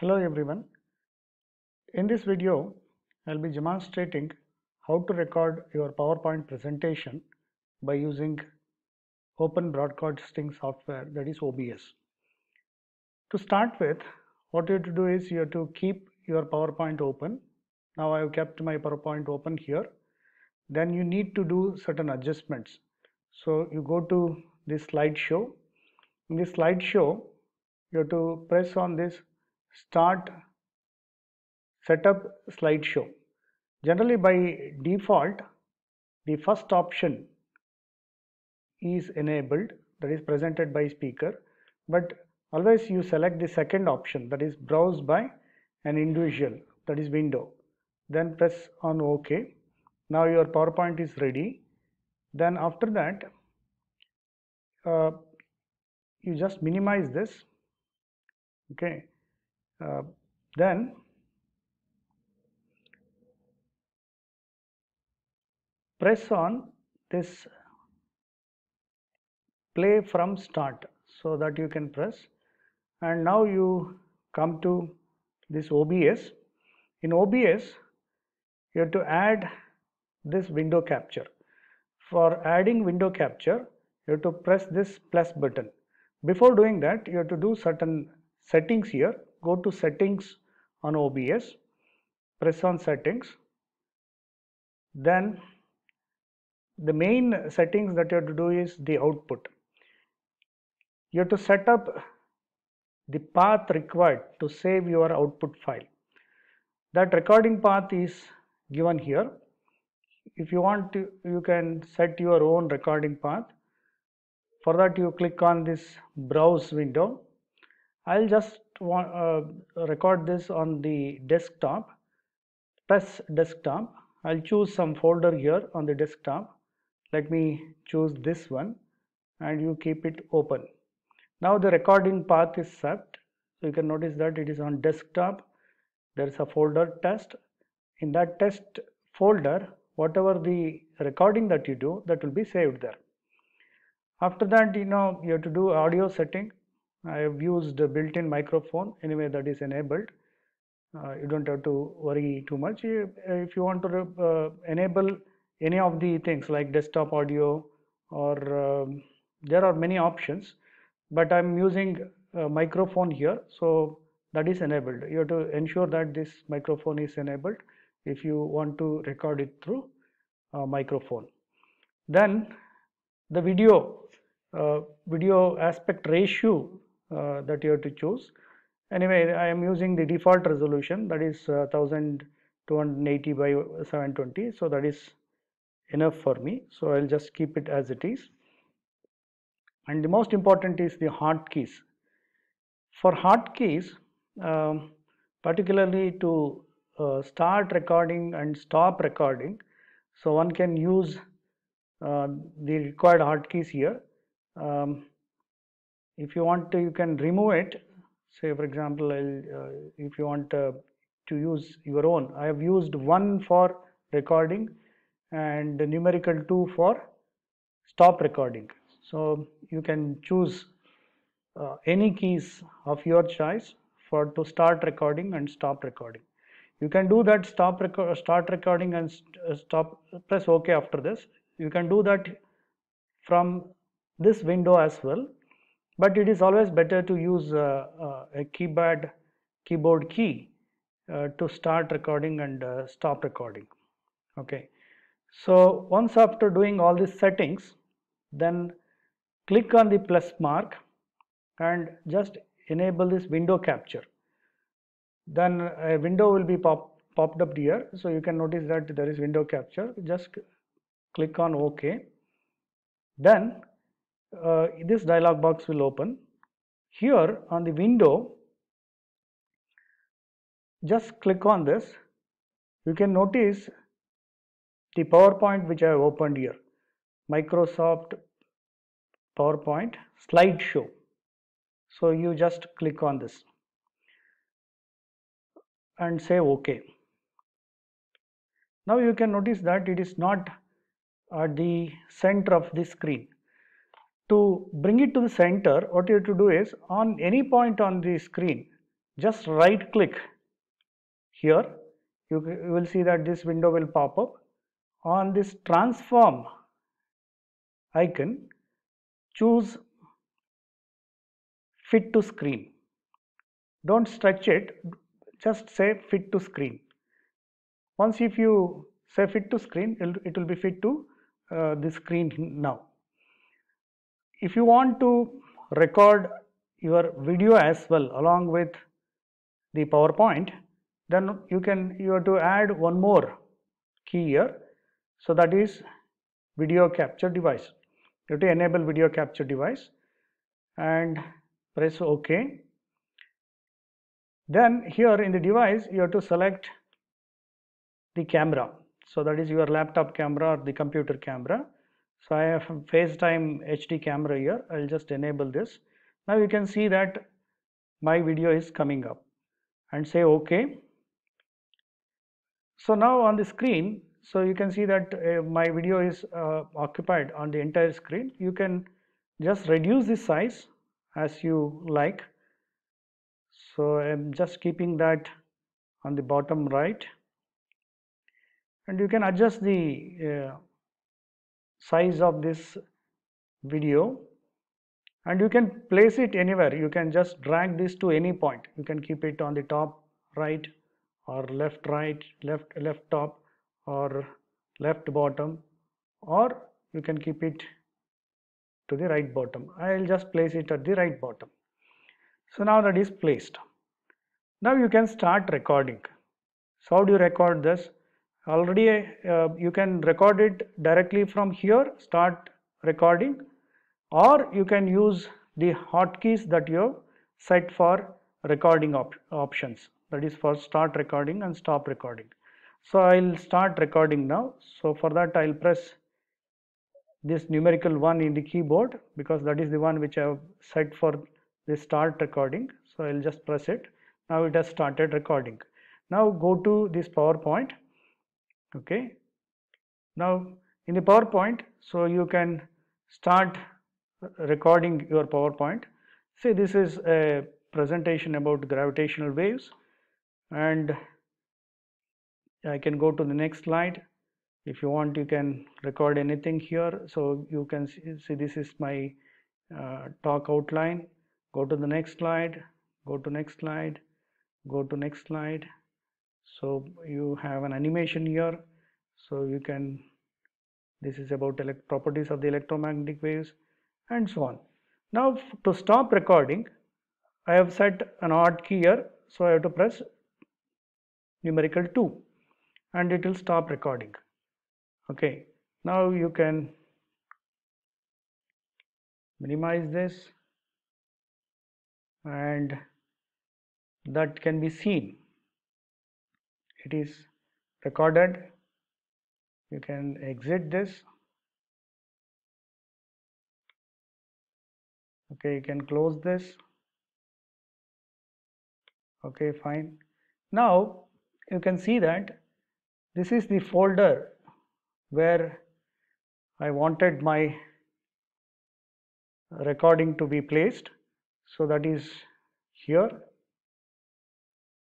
Hello everyone. In this video, I'll be demonstrating how to record your PowerPoint presentation by using Open Broadcasting Software that is OBS. To start with, what you have to do is you have to keep your PowerPoint open. Now I have kept my PowerPoint open here. Then you need to do certain adjustments. So you go to this slideshow. In this slideshow, you have to press on this start setup slideshow generally by default the first option is enabled that is presented by speaker but always you select the second option that is browse by an individual that is window then press on ok now your powerpoint is ready then after that uh, you just minimize this okay uh, then press on this play from start so that you can press and now you come to this OBS. In OBS you have to add this window capture. For adding window capture you have to press this plus button. Before doing that you have to do certain settings here go to settings on OBS, press on settings. Then the main settings that you have to do is the output. You have to set up the path required to save your output file. That recording path is given here. If you want to, you can set your own recording path. For that you click on this browse window. I'll just want, uh, record this on the desktop, press desktop. I'll choose some folder here on the desktop. Let me choose this one and you keep it open. Now the recording path is set. So you can notice that it is on desktop. There is a folder test. In that test folder, whatever the recording that you do, that will be saved there. After that, you know, you have to do audio setting. I have used the built-in microphone anyway that is enabled uh, you don't have to worry too much if you want to uh, enable any of the things like desktop audio or um, there are many options but I'm using a microphone here so that is enabled you have to ensure that this microphone is enabled if you want to record it through a microphone then the video uh, video aspect ratio uh, that you have to choose. Anyway, I am using the default resolution that is uh, 1280 by 720. So that is enough for me. So I'll just keep it as it is. And the most important is the hot keys. For hot keys, um, particularly to uh, start recording and stop recording, so one can use uh, the required hotkeys here. Um, if you want to you can remove it say for example uh, if you want uh, to use your own I have used one for recording and numerical 2 for stop recording so you can choose uh, any keys of your choice for to start recording and stop recording you can do that stop record start recording and st uh, stop press ok after this you can do that from this window as well but it is always better to use uh, uh, a keyboard keyboard key uh, to start recording and stop recording okay so once after doing all these settings then click on the plus mark and just enable this window capture then a window will be pop, popped up here so you can notice that there is window capture just click on ok then uh, this dialog box will open. Here on the window, just click on this. You can notice the PowerPoint which I have opened here, Microsoft PowerPoint slideshow. So you just click on this and say OK. Now you can notice that it is not at the center of the screen to bring it to the center what you have to do is on any point on the screen just right click here you, you will see that this window will pop up on this transform icon choose fit to screen don't stretch it just say fit to screen once if you say fit to screen it will be fit to uh, the screen now if you want to record your video as well along with the PowerPoint, then you can you have to add one more key here. So that is video capture device. You have to enable video capture device and press OK. Then here in the device you have to select the camera. So that is your laptop camera or the computer camera so I have FaceTime HD camera here. I'll just enable this. Now you can see that my video is coming up and say OK. So now on the screen, so you can see that uh, my video is uh, occupied on the entire screen. You can just reduce the size as you like. So I'm just keeping that on the bottom right and you can adjust the uh, size of this video and you can place it anywhere you can just drag this to any point you can keep it on the top right or left right left left top or left bottom or you can keep it to the right bottom i'll just place it at the right bottom so now that is placed now you can start recording so how do you record this already uh, you can record it directly from here start recording or you can use the hotkeys that you have set for recording op options that is for start recording and stop recording so i'll start recording now so for that i'll press this numerical 1 in the keyboard because that is the one which i have set for the start recording so i'll just press it now it has started recording now go to this powerpoint okay now in the powerpoint so you can start recording your powerpoint say this is a presentation about gravitational waves and I can go to the next slide if you want you can record anything here so you can see, see this is my uh, talk outline go to the next slide go to next slide go to next slide so you have an animation here so you can this is about properties of the electromagnetic waves and so on now to stop recording I have set an odd key here so I have to press numerical 2 and it will stop recording okay now you can minimize this and that can be seen it is recorded you can exit this okay you can close this okay fine now you can see that this is the folder where I wanted my recording to be placed so that is here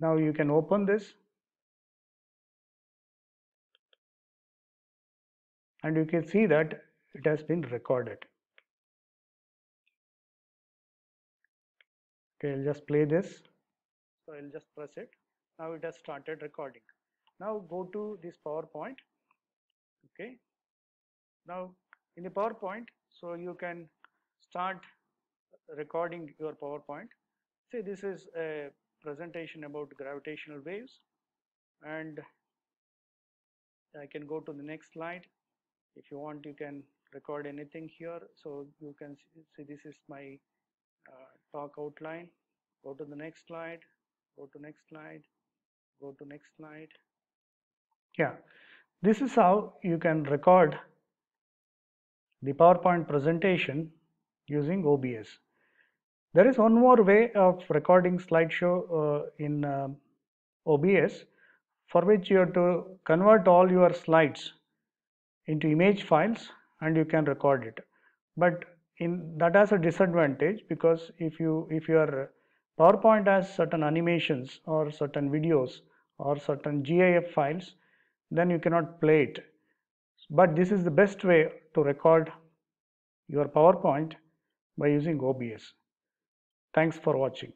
now you can open this and you can see that it has been recorded okay I'll just play this so I'll just press it now it has started recording now go to this PowerPoint okay now in the PowerPoint so you can start recording your PowerPoint See, this is a presentation about gravitational waves and I can go to the next slide if you want you can record anything here so you can see this is my uh, talk outline go to the next slide go to next slide go to next slide yeah this is how you can record the PowerPoint presentation using OBS there is one more way of recording slideshow uh, in uh, OBS for which you have to convert all your slides into image files and you can record it but in that has a disadvantage because if you if your PowerPoint has certain animations or certain videos or certain GIF files then you cannot play it but this is the best way to record your PowerPoint by using OBS. Thanks for watching.